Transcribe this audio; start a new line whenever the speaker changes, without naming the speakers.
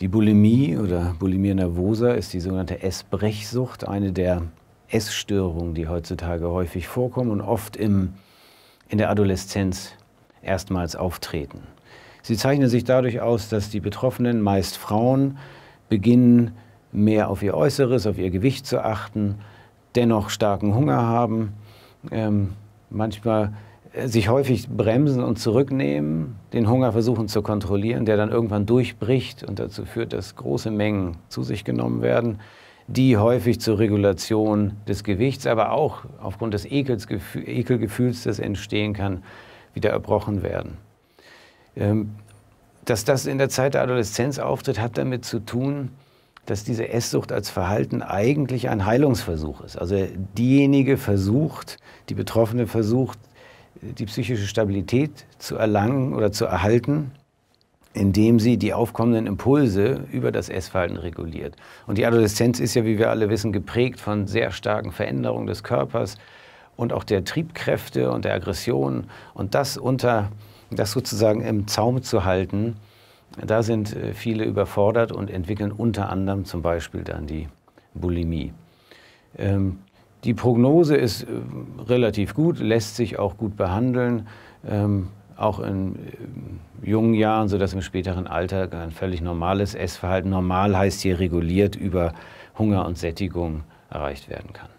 Die Bulimie oder Bulimia nervosa ist die sogenannte Essbrechsucht, eine der Essstörungen, die heutzutage häufig vorkommen und oft im, in der Adoleszenz erstmals auftreten. Sie zeichnen sich dadurch aus, dass die Betroffenen, meist Frauen, beginnen, mehr auf ihr Äußeres, auf ihr Gewicht zu achten, dennoch starken Hunger haben, ähm, manchmal sich häufig bremsen und zurücknehmen, den Hunger versuchen zu kontrollieren, der dann irgendwann durchbricht und dazu führt, dass große Mengen zu sich genommen werden, die häufig zur Regulation des Gewichts, aber auch aufgrund des Ekelgefühls, das entstehen kann, wieder erbrochen werden. Ähm, dass das in der Zeit der Adoleszenz auftritt, hat damit zu tun, dass diese Esssucht als Verhalten eigentlich ein Heilungsversuch ist. Also diejenige versucht, die Betroffene versucht, die psychische Stabilität zu erlangen oder zu erhalten, indem sie die aufkommenden Impulse über das Essverhalten reguliert. Und die Adoleszenz ist ja, wie wir alle wissen, geprägt von sehr starken Veränderungen des Körpers und auch der Triebkräfte und der Aggressionen. Und das unter, das sozusagen im Zaum zu halten, da sind äh, viele überfordert und entwickeln unter anderem zum Beispiel dann die Bulimie. Ähm, die Prognose ist äh, relativ gut, lässt sich auch gut behandeln, ähm, auch in äh, jungen Jahren, sodass im späteren Alter ein völlig normales Essverhalten, normal heißt hier reguliert über Hunger und Sättigung, erreicht werden kann.